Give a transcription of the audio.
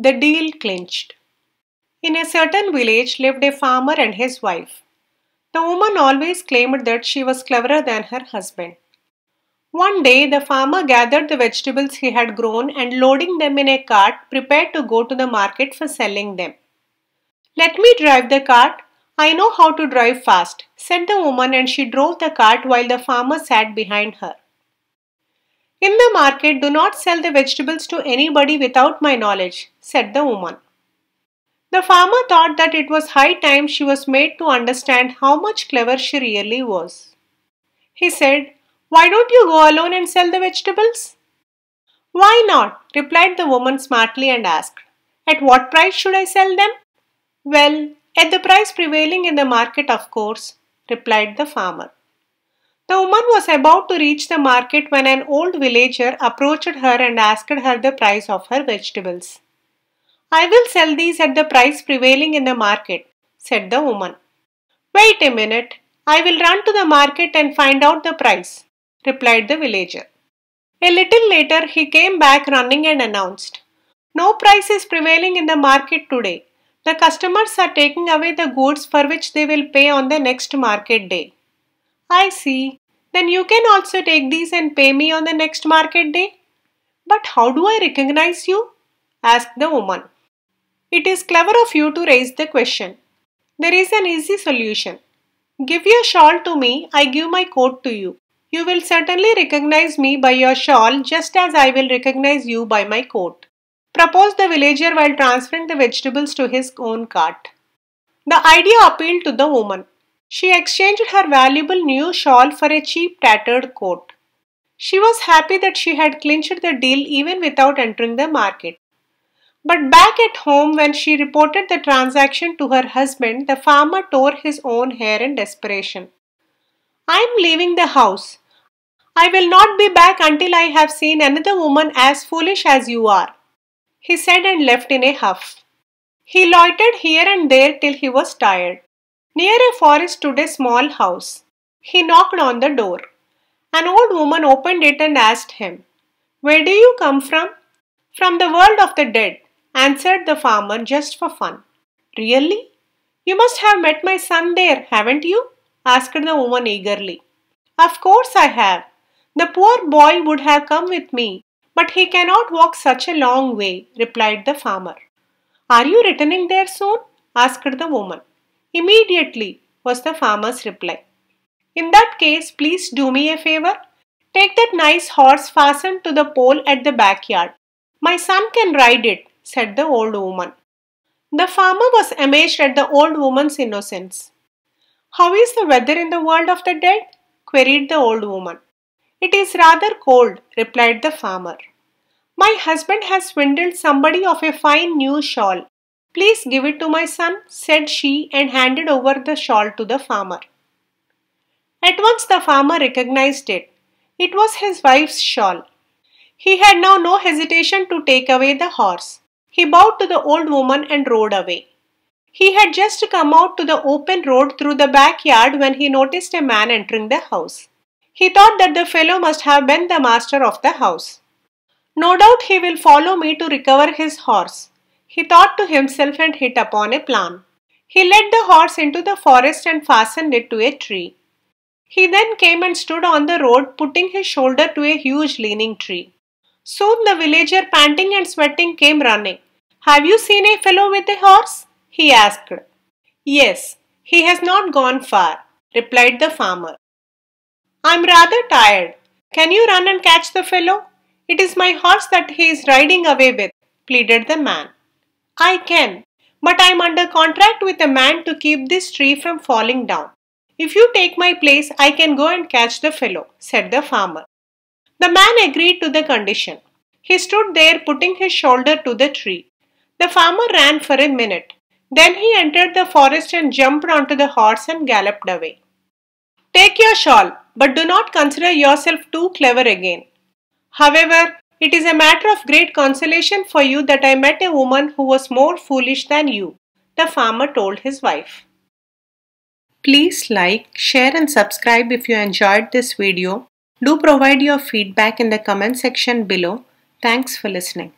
The deal clinched. In a certain village lived a farmer and his wife. The woman always claimed that she was cleverer than her husband. One day, the farmer gathered the vegetables he had grown and loading them in a cart, prepared to go to the market for selling them. Let me drive the cart. I know how to drive fast, said the woman, and she drove the cart while the farmer sat behind her. In the market, do not sell the vegetables to anybody without my knowledge, said the woman. The farmer thought that it was high time she was made to understand how much clever she really was. He said, Why don't you go alone and sell the vegetables? Why not? replied the woman smartly and asked, At what price should I sell them? Well, at the price prevailing in the market, of course, replied the farmer. The woman was about to reach the market when an old villager approached her and asked her the price of her vegetables. I will sell these at the price prevailing in the market, said the woman. Wait a minute, I will run to the market and find out the price, replied the villager. A little later, he came back running and announced, No price is prevailing in the market today. The customers are taking away the goods for which they will pay on the next market day. I see. Then you can also take these and pay me on the next market day. But how do I recognize you? asked the woman. It is clever of you to raise the question. There is an easy solution. Give your shawl to me, I give my coat to you. You will certainly recognize me by your shawl just as I will recognize you by my coat. Proposed the villager while transferring the vegetables to his own cart. The idea appealed to the woman. She exchanged her valuable new shawl for a cheap tattered coat. She was happy that she had clinched the deal even without entering the market. But back at home, when she reported the transaction to her husband, the farmer tore his own hair in desperation. I am leaving the house. I will not be back until I have seen another woman as foolish as you are, he said and left in a huff. He loitered here and there till he was tired. Near a forest stood a small house. He knocked on the door. An old woman opened it and asked him, Where do you come from? From the world of the dead, answered the farmer just for fun. Really? You must have met my son there, haven't you? asked the woman eagerly. Of course I have. The poor boy would have come with me, but he cannot walk such a long way, replied the farmer. Are you returning there soon? asked the woman. Immediately, was the farmer's reply. In that case, please do me a favor. Take that nice horse fastened to the pole at the backyard. My son can ride it, said the old woman. The farmer was amazed at the old woman's innocence. How is the weather in the world of the dead? queried the old woman. It is rather cold, replied the farmer. My husband has swindled somebody of a fine new shawl Please give it to my son, said she and handed over the shawl to the farmer. At once the farmer recognized it. It was his wife's shawl. He had now no hesitation to take away the horse. He bowed to the old woman and rode away. He had just come out to the open road through the backyard when he noticed a man entering the house. He thought that the fellow must have been the master of the house. No doubt he will follow me to recover his horse. He thought to himself and hit upon a plan. He led the horse into the forest and fastened it to a tree. He then came and stood on the road, putting his shoulder to a huge leaning tree. Soon the villager, panting and sweating, came running. Have you seen a fellow with a horse? he asked. Yes, he has not gone far, replied the farmer. I'm rather tired. Can you run and catch the fellow? It is my horse that he is riding away with, pleaded the man. I can, but I am under contract with a man to keep this tree from falling down. If you take my place, I can go and catch the fellow, said the farmer. The man agreed to the condition. He stood there putting his shoulder to the tree. The farmer ran for a minute. Then he entered the forest and jumped onto the horse and galloped away. Take your shawl, but do not consider yourself too clever again. However, it is a matter of great consolation for you that I met a woman who was more foolish than you, the farmer told his wife. Please like, share and subscribe if you enjoyed this video. Do provide your feedback in the comment section below. Thanks for listening.